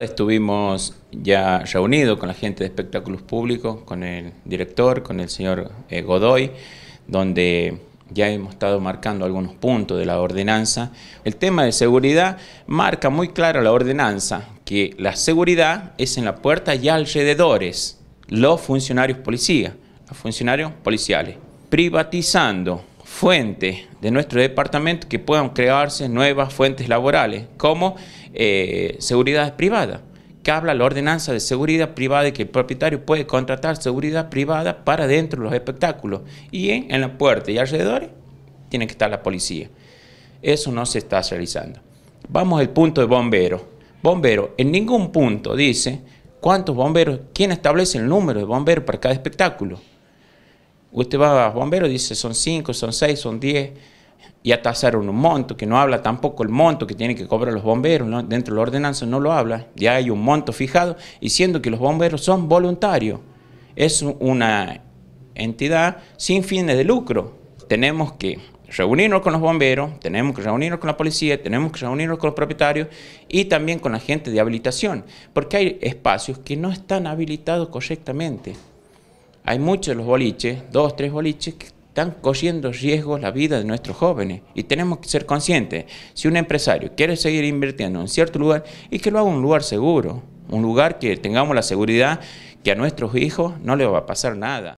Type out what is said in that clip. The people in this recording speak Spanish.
Estuvimos ya reunidos con la gente de espectáculos públicos, con el director, con el señor eh, Godoy, donde ya hemos estado marcando algunos puntos de la ordenanza. El tema de seguridad marca muy claro la ordenanza, que la seguridad es en la puerta y alrededores, los funcionarios policías, los funcionarios policiales, privatizando fuentes de nuestro departamento que puedan crearse nuevas fuentes laborales, como eh, seguridad privada, que habla la ordenanza de seguridad privada y que el propietario puede contratar seguridad privada para dentro de los espectáculos. Y en, la puerta y alrededores tiene que estar la policía. Eso no se está realizando. Vamos al punto de bomberos. Bomberos, en ningún punto dice cuántos bomberos, quién establece el número de bomberos para cada espectáculo. Usted va a bomberos y dice, son cinco, son seis, son 10. y tasaron un monto, que no habla tampoco el monto que tienen que cobrar los bomberos, dentro de la ordenanza no lo habla, ya hay un monto fijado, y siendo que los bomberos son voluntarios. Es una entidad sin fines de lucro. Tenemos que reunirnos con los bomberos, tenemos que reunirnos con la policía, tenemos que reunirnos con los propietarios y también con la gente de habilitación, porque hay espacios que no están habilitados correctamente. Hay muchos los boliches, dos, tres boliches, que están corriendo riesgos la vida de nuestros jóvenes. Y tenemos que ser conscientes. Si un empresario quiere seguir invirtiendo en cierto lugar, y que lo haga un lugar seguro, un lugar que tengamos la seguridad que a nuestros hijos no le va a pasar nada.